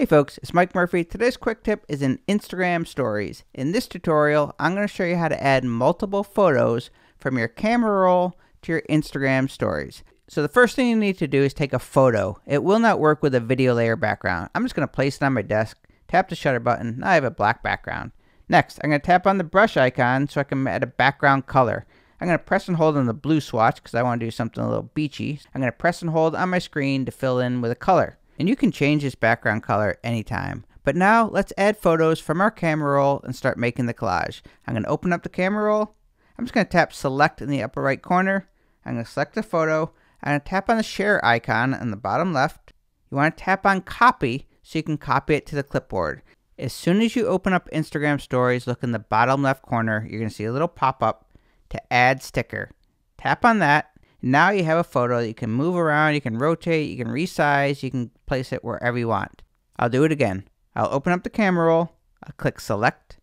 Hey folks, it's Mike Murphy. Today's quick tip is in Instagram stories. In this tutorial, I'm going to show you how to add multiple photos from your camera roll to your Instagram stories. So the first thing you need to do is take a photo. It will not work with a video layer background. I'm just going to place it on my desk, tap the shutter button, now I have a black background. Next, I'm going to tap on the brush icon so I can add a background color. I'm going to press and hold on the blue swatch because I want to do something a little beachy. I'm going to press and hold on my screen to fill in with a color and you can change this background color anytime. But now let's add photos from our camera roll and start making the collage. I'm going to open up the camera roll. I'm just going to tap select in the upper right corner. I'm going to select a photo. I'm going to tap on the share icon in the bottom left. You want to tap on copy so you can copy it to the clipboard. As soon as you open up Instagram stories, look in the bottom left corner, you're going to see a little pop-up to add sticker. Tap on that now you have a photo that you can move around, you can rotate, you can resize, you can place it wherever you want. I'll do it again. I'll open up the camera roll, I'll click select,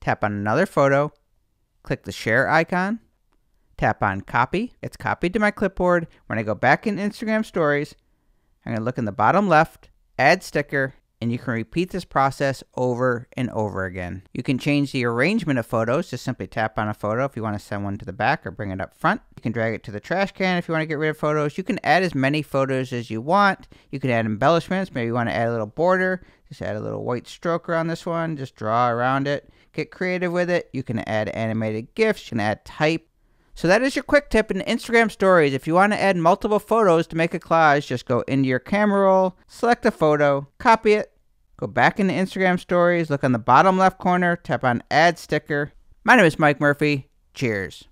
tap on another photo, click the share icon, tap on copy. It's copied to my clipboard. When I go back in Instagram stories, I'm gonna look in the bottom left, add sticker, and you can repeat this process over and over again. You can change the arrangement of photos. Just simply tap on a photo if you want to send one to the back or bring it up front. You can drag it to the trash can if you want to get rid of photos. You can add as many photos as you want. You can add embellishments. Maybe you want to add a little border. Just add a little white stroke around this one. Just draw around it. Get creative with it. You can add animated GIFs. You can add type. So that is your quick tip in Instagram stories. If you want to add multiple photos to make a collage, just go into your camera roll, select a photo, copy it, go back into Instagram stories, look on the bottom left corner, tap on add sticker. My name is Mike Murphy. Cheers.